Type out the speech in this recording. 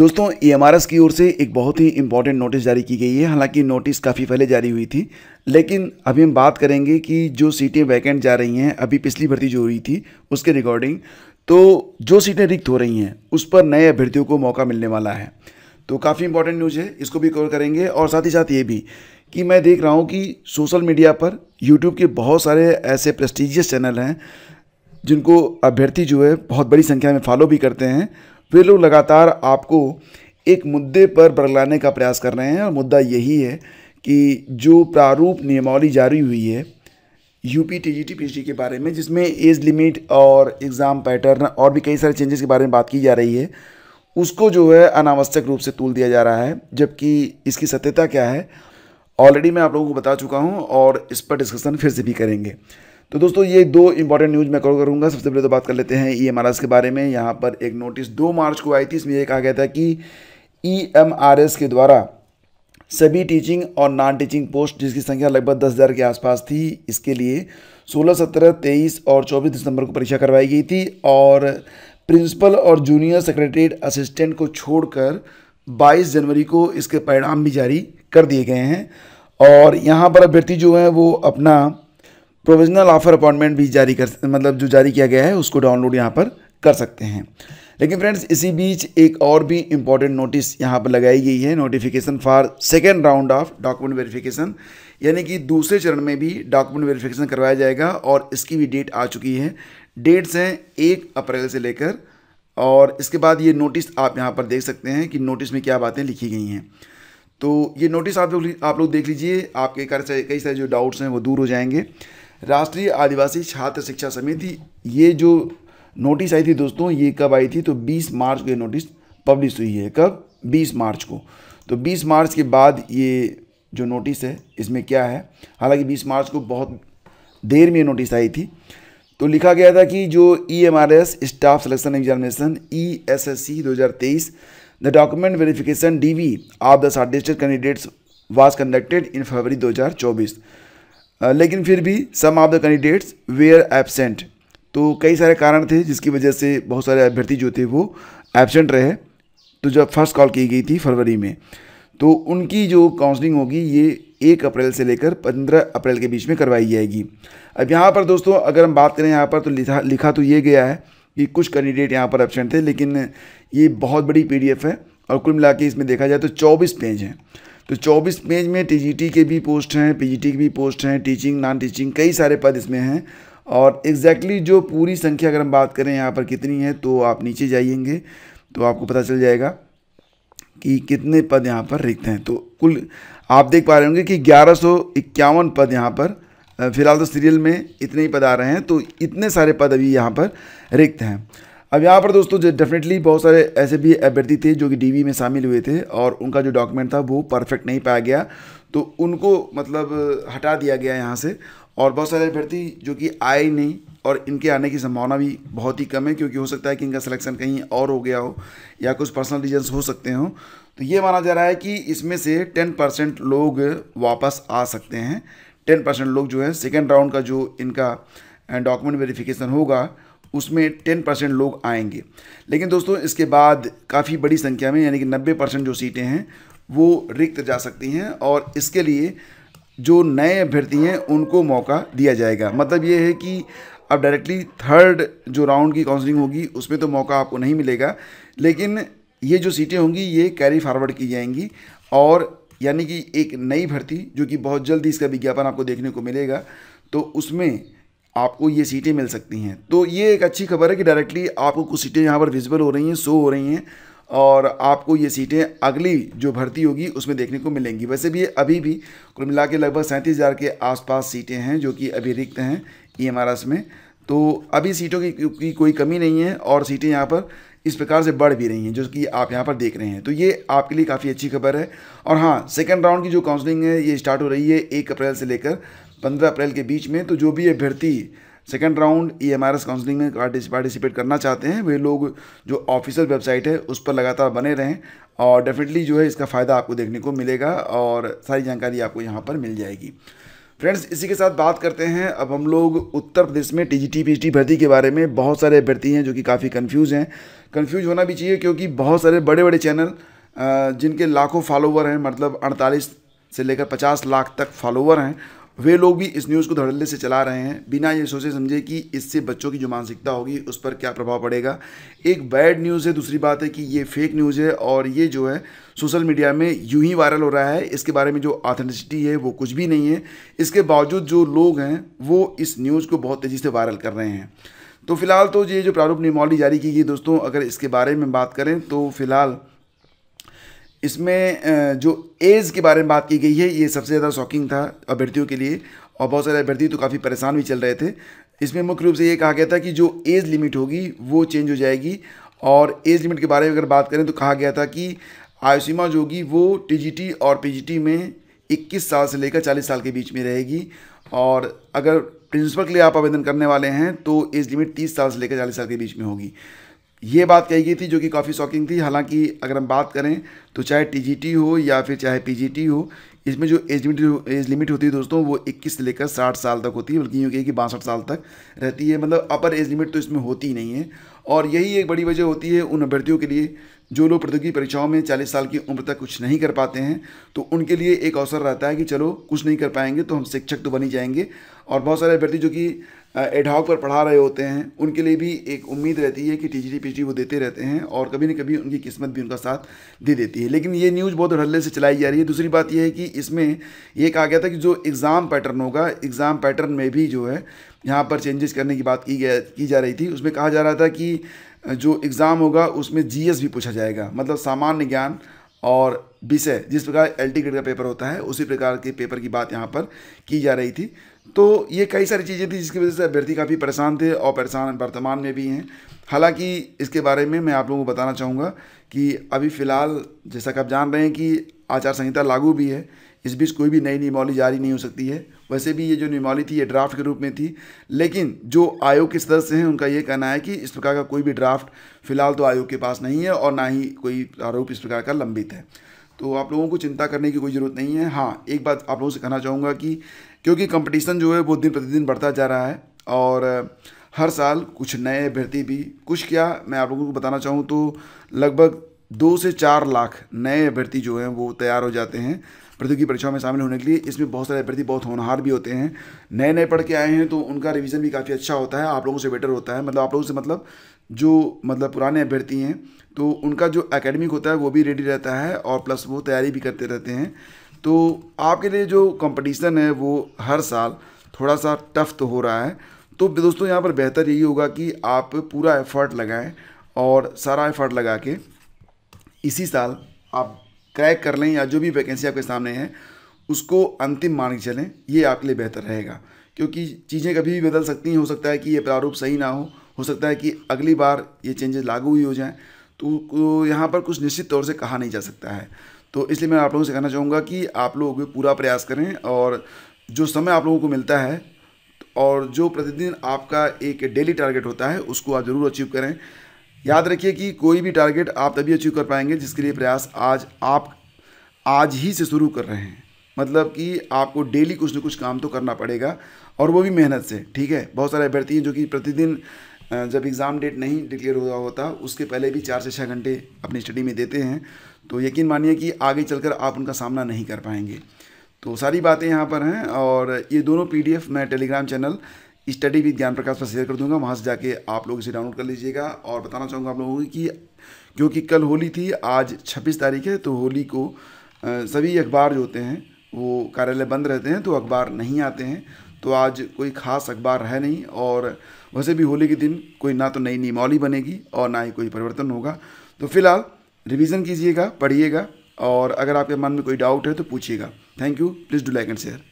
दोस्तों ई e की ओर से एक बहुत ही इंपॉर्टेंट नोटिस जारी की गई है हालांकि नोटिस काफ़ी पहले जारी हुई थी लेकिन अभी हम बात करेंगे कि जो सीटें वैकेंट जा रही हैं अभी पिछली भर्ती जो हुई थी उसके रिकॉर्डिंग तो जो सीटें रिक्त हो रही हैं उस पर नए अभ्यर्थियों को मौका मिलने वाला है तो काफ़ी इंपॉर्टेंट न्यूज़ है इसको भी कवर करेंगे और साथ ही साथ ये भी कि मैं देख रहा हूँ कि सोशल मीडिया पर यूट्यूब के बहुत सारे ऐसे प्रेस्टिजियस चैनल हैं जिनको अभ्यर्थी जो है बहुत बड़ी संख्या में फॉलो भी करते हैं वे लोग लगातार आपको एक मुद्दे पर बरगलाने का प्रयास कर रहे हैं और मुद्दा यही है कि जो प्रारूप नियमावली जारी हुई है यूपी टीजीटी पीएचडी के बारे में जिसमें एज लिमिट और एग्ज़ाम पैटर्न और भी कई सारे चेंजेस के बारे में बात की जा रही है उसको जो है अनावश्यक रूप से तूल दिया जा रहा है जबकि इसकी सत्यता क्या है ऑलरेडी मैं आप लोगों को बता चुका हूँ और इस पर डिस्कशन फिर से भी करेंगे तो दोस्तों ये दो इंपॉर्टेंट न्यूज़ मैं कवर करूँगा सबसे पहले तो बात कर लेते हैं ई e एम के बारे में यहाँ पर एक नोटिस दो मार्च को आई थी इसमें यह कहा गया था कि ई e के द्वारा सभी टीचिंग और नॉन टीचिंग पोस्ट जिसकी संख्या लगभग दस हज़ार के आसपास थी इसके लिए सोलह सत्रह तेईस और चौबीस दिसंबर को परीक्षा करवाई गई थी और प्रिंसिपल और जूनियर सेक्रेटरीट असिस्टेंट को छोड़कर बाईस जनवरी को इसके परिणाम भी जारी कर दिए गए हैं और यहाँ पर अभ्यर्थी जो हैं वो अपना प्रोविजनल ऑफर अपॉइंटमेंट भी जारी कर मतलब जो जारी किया गया है उसको डाउनलोड यहाँ पर कर सकते हैं लेकिन फ्रेंड्स इसी बीच एक और भी इम्पॉर्टेंट नोटिस यहाँ पर लगाई गई है notification for second round of document verification यानी कि दूसरे चरण में भी डॉक्यूमेंट वेरिफिकेशन करवाया जाएगा और इसकी भी डेट आ चुकी है डेट्स हैं एक अप्रैल से लेकर और इसके बाद ये नोटिस आप यहाँ पर देख सकते हैं कि नोटिस में क्या बातें लिखी गई हैं तो ये नोटिस आप लोग आप लोग देख लीजिए आपके कर कई सारे जो डाउट्स हैं वो दूर हो जाएंगे राष्ट्रीय आदिवासी छात्र शिक्षा समिति ये जो नोटिस आई थी दोस्तों ये कब आई थी तो 20 मार्च को ये नोटिस पब्लिश हुई है कब 20 मार्च को तो 20 मार्च के बाद ये जो नोटिस है इसमें क्या है हालांकि 20 मार्च को बहुत देर में नोटिस आई थी तो लिखा गया था कि जो E M R S staff selection examination E S S C दो हज़ार तेईस the document verification D V of the shortlisted candidates was conducted in फरवरी चौबीस लेकिन फिर भी some of the candidates were absent तो कई सारे कारण थे जिसकी वजह से बहुत सारे अभ्यर्थी जो थे वो एबसेंट रहे तो जब फर्स्ट कॉल की गई थी फरवरी में तो उनकी जो काउंसलिंग होगी ये एक अप्रैल से लेकर पंद्रह अप्रैल के बीच में करवाई जाएगी अब यहाँ पर दोस्तों अगर हम बात करें यहाँ पर तो लिखा लिखा तो ये गया है कि कुछ कैंडिडेट यहाँ पर एबसेंट थे लेकिन ये बहुत बड़ी पीडीएफ है और कुल मिला इसमें देखा जाए तो चौबीस पेज हैं तो 24 पेज में टी के भी पोस्ट हैं पी के भी पोस्ट हैं टीचिंग नॉन टीचिंग कई सारे पद इसमें हैं और एग्जैक्टली exactly जो पूरी संख्या अगर हम बात करें यहाँ पर कितनी है तो आप नीचे जाइएंगे तो आपको पता चल जाएगा कि कितने पद यहाँ पर रिक्त हैं तो कुल आप देख पा रहे होंगे कि ग्यारह पद यहाँ पर फिलहाल तो सीरियल में इतने ही पद आ रहे हैं तो इतने सारे पद अभी यहाँ पर रिक्त हैं अब यहाँ पर दोस्तों डेफिनेटली बहुत सारे ऐसे भी अभ्यर्थी थे जो कि डीवी में शामिल हुए थे और उनका जो डॉक्यूमेंट था वो परफेक्ट नहीं पाया गया तो उनको मतलब हटा दिया गया यहाँ से और बहुत सारे अभ्यर्थी जो कि आए नहीं और इनके आने की संभावना भी बहुत ही कम है क्योंकि हो सकता है कि इनका सिलेक्शन कहीं और हो गया हो या कुछ पर्सनल रीजन्स हो सकते हों तो ये माना जा रहा है कि इसमें से टेन परसेंट लोग वापस आ सकते हैं टेन परसेंट लोग जो है सेकेंड राउंड का जो इनका डॉक्यूमेंट वेरिफिकेशन होगा उसमें टेन परसेंट लोग आएंगे लेकिन दोस्तों इसके बाद काफ़ी बड़ी संख्या में यानी कि नब्बे परसेंट जो सीटें हैं वो रिक्त जा सकती हैं और इसके लिए जो नए अभ्यर्थी हैं उनको मौका दिया जाएगा मतलब ये है कि अब डायरेक्टली थर्ड जो राउंड की काउंसलिंग होगी उसमें तो मौका आपको नहीं मिलेगा लेकिन ये जो सीटें होंगी ये कैरी फॉरवर्ड की जाएंगी और यानी कि एक नई भर्ती जो कि बहुत जल्दी इसका विज्ञापन आपको देखने को मिलेगा तो उसमें आपको ये सीटें मिल सकती हैं तो ये एक अच्छी खबर है कि डायरेक्टली आपको कुछ सीटें यहाँ पर विजिबल हो रही हैं शो हो रही हैं और आपको ये सीटें अगली जो भर्ती होगी उसमें देखने को मिलेंगी वैसे भी अभी भी कुल मिला के लगभग सैंतीस हज़ार के आसपास सीटें हैं जो कि अभी रिक्त हैं ई e में तो अभी सीटों की, की कोई कमी नहीं है और सीटें यहाँ पर इस प्रकार से बढ़ भी रही हैं जो कि आप यहाँ पर देख रहे हैं तो ये आपके लिए काफ़ी अच्छी खबर है और हाँ सेकेंड राउंड की जो काउंसलिंग है ये स्टार्ट हो रही है एक अप्रैल से लेकर पंद्रह अप्रैल के बीच में तो जो भी अभ्यर्थी second round E M R S counselling में पार्टिसिपेट करना चाहते हैं वे लोग जो ऑफिशियल वेबसाइट है उस पर लगातार बने रहें और डेफिनेटली जो है इसका फ़ायदा आपको देखने को मिलेगा और सारी जानकारी आपको यहाँ पर मिल जाएगी फ्रेंड्स इसी के साथ बात करते हैं अब हम लोग उत्तर प्रदेश में टी जी टी भर्ती के बारे में बहुत सारे अभ्यर्थी हैं जो कि काफ़ी कन्फ्यूज़ हैं कन्फ्यूज होना भी चाहिए क्योंकि बहुत सारे बड़े बड़े चैनल जिनके लाखों फॉलोवर हैं मतलब अड़तालीस से लेकर पचास लाख तक फॉलोवर हैं वे लोग भी इस न्यूज़ को धड़ल्ले से चला रहे हैं बिना ये सोचे समझे कि इससे बच्चों की जो मानसिकता होगी उस पर क्या प्रभाव पड़ेगा एक बैड न्यूज़ है दूसरी बात है कि ये फेक न्यूज़ है और ये जो है सोशल मीडिया में यूं ही वायरल हो रहा है इसके बारे में जो ऑथेंटिसिटी है वो कुछ भी नहीं है इसके बावजूद जो लोग हैं वो इस न्यूज़ को बहुत तेज़ी से वायरल कर रहे हैं तो फिलहाल तो ये जो प्रारूप नियमावली जारी की गई दोस्तों अगर इसके बारे में बात करें तो फिलहाल इसमें जो एज के बारे में बात की गई है ये सबसे ज़्यादा शॉकिंग था अभ्यर्थियों के लिए और बहुत सारे अभ्यर्थी तो काफ़ी परेशान भी चल रहे थे इसमें मुख्य रूप से ये कहा गया था कि जो एज लिमिट होगी वो चेंज हो जाएगी और एज लिमिट के बारे में अगर बात करें तो कहा गया था कि सीमा जो होगी वो टी और पी में 21 साल से लेकर 40 साल के बीच में रहेगी और अगर प्रिंसिपल के लिए आप आवेदन करने वाले हैं तो एज लिमिट 30 साल से लेकर 40 साल के बीच में होगी ये बात कही गई थी जो कि काफ़ी शॉकिंग थी हालांकि अगर हम बात करें तो चाहे टी हो या फिर चाहे पी हो इसमें जो एज लिमिट एज लिमिट होती है दोस्तों वो 21 से लेकर 60 साल तक होती है बल्कि यूँ कहिए कि बासठ साल तक रहती है मतलब अपर एज लिमिट तो इसमें होती ही नहीं है और यही एक बड़ी वजह होती है उन अभ्यर्थियों के लिए जो लोग प्रौद्योगिकी परीक्षाओं में 40 साल की उम्र तक कुछ नहीं कर पाते हैं तो उनके लिए एक अवसर रहता है कि चलो कुछ नहीं कर पाएंगे तो हम शिक्षक तो बनी जाएंगे और बहुत सारे अभ्यर्थी जो कि एडहॉक पर पढ़ा रहे होते हैं उनके लिए भी एक उम्मीद रहती है कि टीचरी पीचरी वो देते रहते हैं और कभी ना कभी उनकी किस्मत भी उनका साथ दे देती है लेकिन ये न्यूज़ बहुत धड़ल्ले से चलाई जा रही है दूसरी बात यह है कि इसमें ये कहा गया था कि जो एग्ज़ाम पैटर्न होगा एग्ज़ाम पैटर्न में भी जो है यहाँ पर चेंजेस करने की बात की गया की जा रही थी उसमें कहा जा रहा था कि जो एग्ज़ाम होगा उसमें जी भी पूछा जाएगा मतलब सामान्य ज्ञान और विषय जिस प्रकार एल टी ग्रेड का पेपर होता है उसी प्रकार के पेपर की बात यहाँ पर की जा रही थी तो ये कई सारी चीज़ें थी जिसकी वजह से अभ्यर्थी काफ़ी परेशान थे और परेशान वर्तमान में भी हैं हालांकि इसके बारे में मैं आप लोगों को बताना चाहूँगा कि अभी फ़िलहाल जैसा कि आप जान रहे हैं कि आचार संहिता लागू भी है इस बीच कोई भी नई नियमावली जारी नहीं हो सकती है वैसे भी ये जो नियमावली थी ये ड्राफ्ट के रूप में थी लेकिन जो आयोग के सदस्य हैं उनका ये कहना है कि इस प्रकार का कोई भी ड्राफ्ट फिलहाल तो आयोग के पास नहीं है और ना ही कोई आरोप इस प्रकार का लंबित है तो आप लोगों को चिंता करने की कोई ज़रूरत नहीं है हाँ एक बात आप लोगों से कहना चाहूँगा कि क्योंकि कंपटीशन जो है वो दिन प्रतिदिन बढ़ता जा रहा है और हर साल कुछ नए अभ्यर्थी भी कुछ क्या मैं आप लोगों को बताना चाहूँ तो लगभग दो से चार लाख नए अभ्यर्थी जो हैं वो तैयार हो जाते हैं प्रतियोगी परीक्षाओं में शामिल होने के लिए इसमें बहुत सारे अभ्यर्थी बहुत होनहार भी होते हैं नए नए पढ़ के आए हैं तो उनका रिवीजन भी काफ़ी अच्छा होता है आप लोगों से बेटर होता है मतलब आप लोगों से मतलब जो मतलब पुराने अभ्यर्थी हैं तो उनका जो एकेडमिक होता है वो भी रेडी रहता है और प्लस वो तैयारी भी करते रहते हैं तो आपके लिए जो कंपटीशन है वो हर साल थोड़ा सा टफ तो हो रहा है तो दोस्तों यहाँ पर बेहतर यही होगा कि आप पूरा एफर्ट लगाएं और सारा एफर्ट लगा के इसी साल आप क्रैक कर लें या जो भी वैकेंसी आपके सामने है उसको अंतिम मान के चलें ये आपके लिए बेहतर रहेगा क्योंकि चीज़ें कभी भी बदल सकती हैं हो सकता है कि ये प्रारूप सही ना हो हो सकता है कि अगली बार ये चेंजेस लागू ही हो जाएँ तो यहाँ पर कुछ निश्चित तौर से कहा नहीं जा सकता है तो इसलिए मैं आप लोगों से कहना चाहूँगा कि आप लोग पूरा प्रयास करें और जो समय आप लोगों को मिलता है और जो प्रतिदिन आपका एक डेली टारगेट होता है उसको आप ज़रूर अचीव करें याद रखिए कि कोई भी टारगेट आप तभी अचीव कर पाएंगे जिसके लिए प्रयास आज आप आज ही से शुरू कर रहे हैं मतलब कि आपको डेली कुछ ना कुछ काम तो करना पड़ेगा और वो भी मेहनत से ठीक है बहुत सारे अभ्यर्थी हैं जो कि प्रतिदिन जब एग्ज़ाम डेट नहीं डिक्लेयर हुआ होता उसके पहले भी चार से छः घंटे अपनी स्टडी में देते हैं तो यकीन मानिए कि आगे चलकर आप उनका सामना नहीं कर पाएंगे तो सारी बातें यहाँ पर हैं और ये दोनों पीडीएफ मैं टेलीग्राम चैनल स्टडी विद ज्ञान प्रकाश पर शेयर कर दूंगा वहाँ से जाके आप लोग इसे डाउनलोड कर लीजिएगा और बताना चाहूँगा आप लोगों की क्योंकि कल होली थी आज छब्बीस तारीख है तो होली को सभी अखबार जो होते हैं वो कार्यालय बंद रहते हैं तो अखबार नहीं आते हैं तो आज कोई खास अखबार है नहीं और वैसे भी होली के दिन कोई ना तो नई नियमावली बनेगी और ना ही कोई परिवर्तन होगा तो फिलहाल रिविज़न कीजिएगा पढ़िएगा और अगर आपके मन में कोई डाउट है तो पूछिएगा thank you please do like and share